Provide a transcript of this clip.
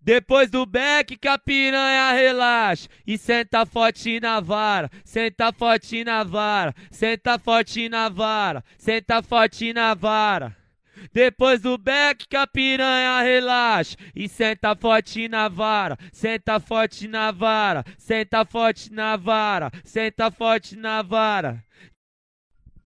Depois do Beck que a piranha relaxa e senta forte na vara, senta forte na vara, senta forte na vara, senta forte na vara. Depois do Beck que a piranha relaxa e senta forte na vara, senta forte na vara, senta forte na vara, senta forte na vara.